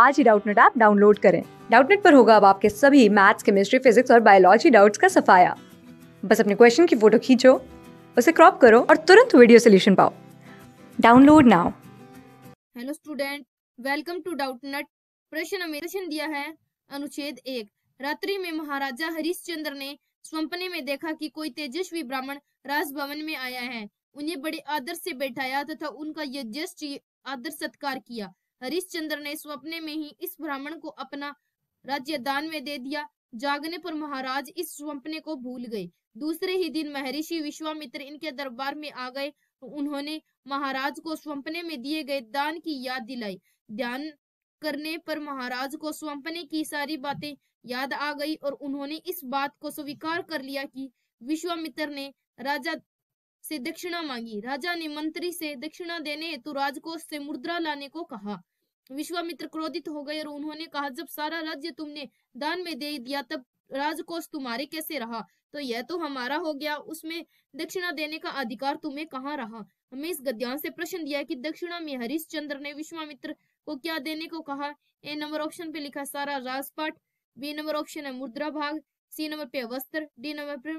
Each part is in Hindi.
आज ही डाउटनेट ऐप डाउनलोड करें डाउटनेट पर होगा अब आपके सभी मैथ्स केमिस्ट्री फिजिक्स और बायोलॉजी डाउट्स का सफाया बस अपने क्वेश्चन की फोटो खींचो उसे क्रॉप करो और तुरंत वीडियो सोल्यूशन पाओ download now hello student welcome to Doubtnut प्रश्न प्रश्न दिया है अनुच्छेद एक रात्रि में महाराजा हरिश्चंद्र ने स्वपने में देखा कि कोई तेजस्वी ब्राह्मण राजभवन में आया है उन्हें बड़े आदर से बैठाया तथा उनका यज्ञ आदर सत्कार किया हरिश्चंद्र ने स्वप्ने में ही इस ब्राह्मण को अपना राज्य दान में दे दिया जागने पर महाराज इस स्वप्ने को भूल गए दूसरे ही दिन महर्षि विश्वामित्र इनके दरबार में आ गए तो उन्होंने महाराज को स्वप्ने में दिए गए दान की याद दिलाई ध्यान करने पर महाराज को स्वप्ने की सारी बातें याद आ गई और उन्होंने इस बात को स्वीकार कर लिया कि विश्वामित्र ने राजा से दक्षिणा मांगी राजा ने मंत्री से दक्षिणा देने तो राजकोष से मुद्रा लाने को कहा विश्वामित्र क्रोधित हो गए और उन्होंने कहा जब सारा राज्य तुमने दान में दे दिया तब राजकोष तुम्हारे कैसे रहा तो यह तो हमारा हो गया उसमें दक्षिणा देने का अधिकार तुम्हें कहाँ रहा हमें इस गद्यांश से प्रश्न दिया कि दक्षिणा में हरिश्चंद्र ने विश्वामित्र को क्या देने को कहा ए नंबर ऑप्शन पे लिखा सारा राजपाट बी नंबर ऑप्शन है मुद्रा भाग सी नंबर पे वस्त्र डी नंबर पे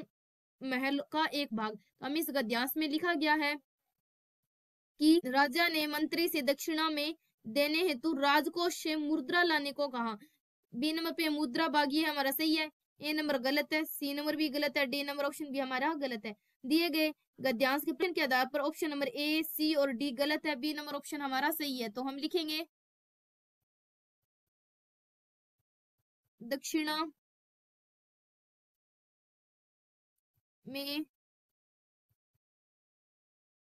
महल का एक भाग तो हमें इस गद्यांश में लिखा गया है कि राजा ने मंत्री से दक्षिणा में देने हेतु राजकोष से मुद्रा लाने को कहा बी नंबर पे मुद्रा बागी है हमारा सही है ए नंबर गलत है सी नंबर भी गलत है डी नंबर ऑप्शन भी हमारा गलत है दिए गए गद्यांश के प्रश्न के आधार पर ऑप्शन नंबर ए सी और डी गलत है बी नंबर ऑप्शन हमारा सही है तो हम लिखेंगे दक्षिणा में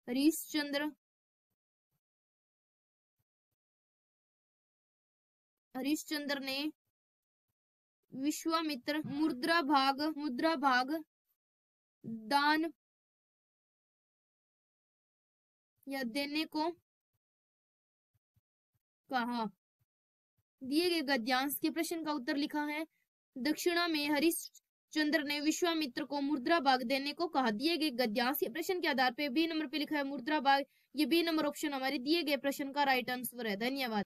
हरीश चंद्र हरिश्चंद्र ने विश्वामित्र मुद्रा भाग मुद्रा भाग दान या देने को कहा दिए गए गद्यांश के प्रश्न का उत्तर लिखा है दक्षिणा में हरिश्चंद्र ने विश्वामित्र को मुद्रा भाग देने को कहा दिए गए गद्यांश के प्रश्न के आधार पर बी नंबर पे लिखा है मुद्रा भाग ये बी नंबर ऑप्शन हमारे दिए गए प्रश्न का राइट आंसर है धन्यवाद